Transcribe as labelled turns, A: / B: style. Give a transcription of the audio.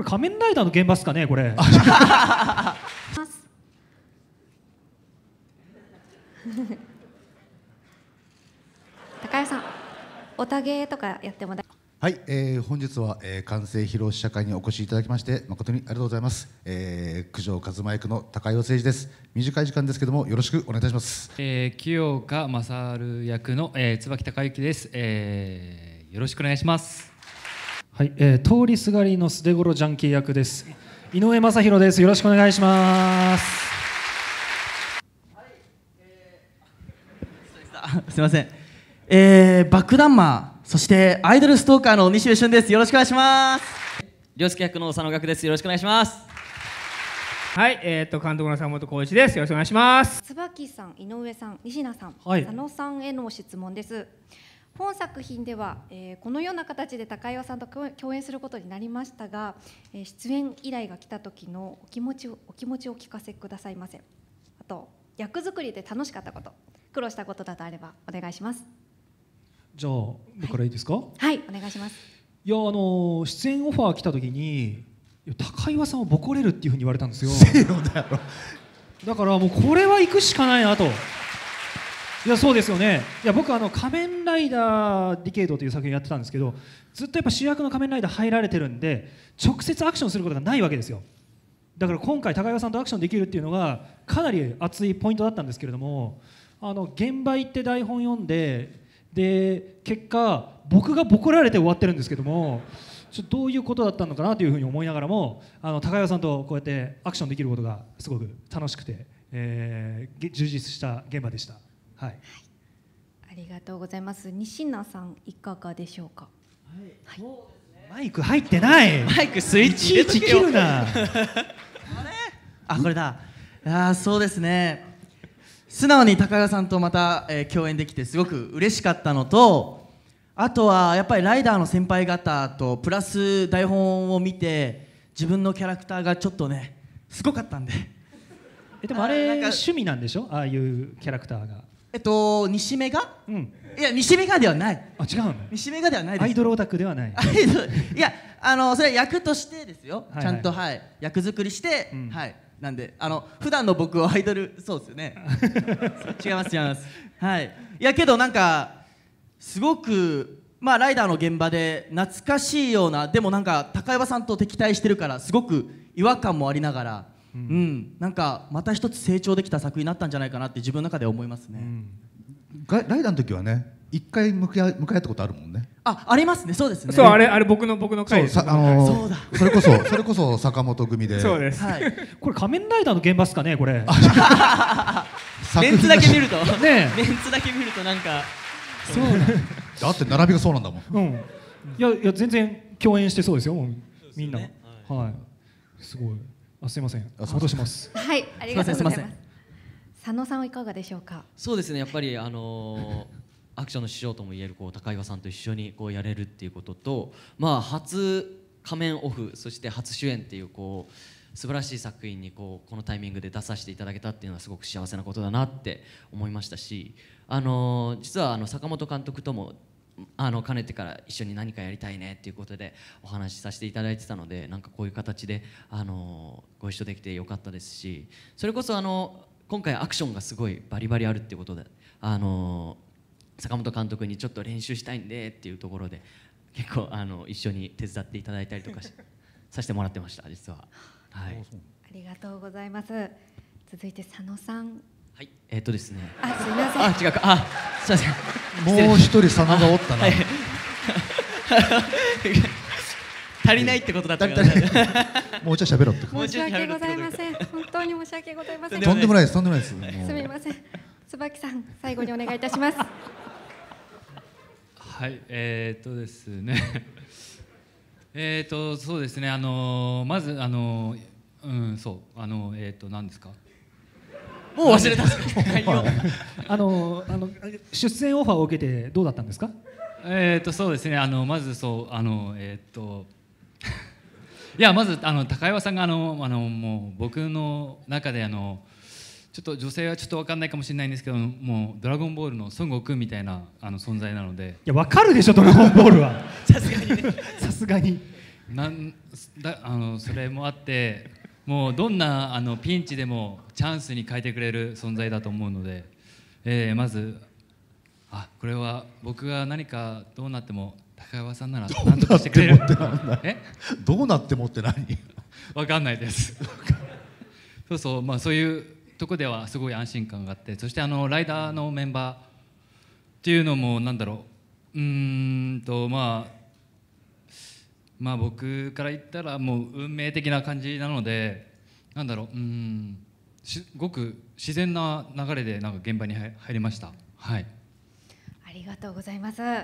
A: これ仮面ライダーの現場ですかねこれ
B: 高谷さんおたげとかやってもはい、えー、本日は、えー、完成披露試写会にお越しいただきまして誠にありがとうございます、えー、九条和真役の高谷誠二です短い時間ですけどもよろしくお願いいたします、えー、清岡勝役の、えー、椿孝之です、えー、よろしくお願いします
A: はい、えー、通りすがりのすでごろジャンキー役です。井上正弘です。よろしくお願いします。はい
C: えー、すみません、えー、バックダンマー、そしてアイドルストーカーの西部俊です。よろしくお願いします。涼介役の佐野岳です。よろしくお願いします。はい、えっ、ー、と監督の坂本浩一です。よろしくお願いします。
B: 椿さん、井上さん、西名さん、はい、佐野さんへの質問です。本作品では、えー、このような形で高岩さんと共演することになりましたが、えー、出演依頼が来た時のお気持ちをお気持ちを聞かせくださいませあと役作りで楽しかったこと苦労したことなどあればお願いします
A: じゃあ僕からいいですか、は
B: い、はい、お願いします
A: いやあの出演オファー来た時に高岩さんをボコれるっていうふうに言われたんですよ だからもうこれは行くしかないなといやそうですよねいや僕あの「仮面ライダーディケイド」という作品やってたんですけどずっとやっぱ主役の仮面ライダー入られてるんで直接アクションすることがないわけですよだから今回高岩さんとアクションできるっていうのがかなり熱いポイントだったんですけれどもあの現場行って台本読んでで結果僕がボコられて終わってるんですけどもちょっとどういうことだったのかなというふうに思いながらもあの高岩さんとこうやってアクションできることがすごく楽しくて、えー、充実した現場でした。はい、
B: ありがとうございます西名さんいかがでしょうかはい、マイク入ってないマイクスイッチ
C: 入なあれあこれだあそうですね素直に高田さんとまた、えー、共演できてすごく嬉しかったのとあとはやっぱりライダーの先輩方とプラス台本を見て自分のキャラクターがちょっとねすごかったんでえでもあれあ趣味なんでしょああいうキャラクターがえっと西メガ、うん、いや西メガではないあ違うの西メガではないですアイドルオタクではないアイドルいやあのそれは役としてですよ、はいはい、ちゃんとはい役作りして、うん、はいなんであの普段の僕はアイドルそうですよね 違います違いますはいいやけどなんかすごくまあライダーの現場で懐かしいようなでもなんか高岩さんと敵対してるからすごく違和感もありながらうん、うん、なんかまた一つ成長できた作品になったんじゃないかなって自分の中で思いますね、うん、
A: ライダーの時はね
C: 一回向き
A: 合向かったことあるもんね
C: あありますねそうですねそうあれあれ僕の僕の回そうあのー、それこそ それ
A: こそ坂本組でそうです、はい、これ仮面ライダーの現場っすかねこれ メン
C: ツだけ見るとねメンツだけ見るとなんかそう
A: だって並びがそうなんだもん、うん、いやいや全然共演してそうですよみんな、ね、はい、はい、すごいあすいません戻しますはいありがとうございま
B: す佐野さんはいかがでしょうか
C: そうですねやっぱりあのー アクションの師匠ともいえるこう高岩さんと一緒にこうやれるっていうことと、まあ、初仮面オフそして初主演っていうこう素晴らしい作品にこうこのタイミングで出させていただけたっていうのはすごく幸せなことだなって思いましたし、あのー、実はあの坂本監督ともあのかねてから一緒に何かやりたいねっていうことでお話しさせていただいてたのでなんかこういう形であのご一緒できてよかったですしそれこそあの今回アクションがすごいバリバリあるっていうことであの坂本監督にちょっと練習したいんでっていうところで結構あの一緒に手伝っていただいたりとか させてもらってました実は。はい、
B: ありがとうございます続いて佐野さ
C: んはいえー、っとですねあすみませんあ違うかあすみませんもう一人佐野がおったな、はい、足りないってことだったからもうちょい喋ろって申し訳ございませ
B: ん本当に申し訳ございませんとんでもないですとんでもないですすみません椿さん最後にお願いいたします はいえー、っとですね えー、っとそうですねあのまずあのうんそうあのえー、っと何ですかも
A: う忘れた あのあの出演オファーを受けてどうだったんですか
B: えっとそうですねあのまずそうあのえー、っといやまずあの高岩さんがあのあのもう僕の中であのちょっと女性はちょっと分かんないかもしれないんですけどもう「ドラゴンボール」の孫悟空みたいなあの存在なのでいや分かるでしょ「ドラゴンボールは」さすがに
A: さすがに
B: なんだあのそれもあってもうどんなあのピンチでもチャンスに変えてくれる存在だと思うので、えー、まずあこれは僕が何かどうなっても高山さんなら何とかしてくれる
C: どうなってもって何
B: わかんないですそうそうまあそういうとこではすごい安心感があってそしてあのライダーのメンバーっていうのもなんだろううんとまあまあ、僕から言ったらもう運命的な感じなのでなんだろううんすごく自然な流れでなんか現場に入りました。はいありがとうございます。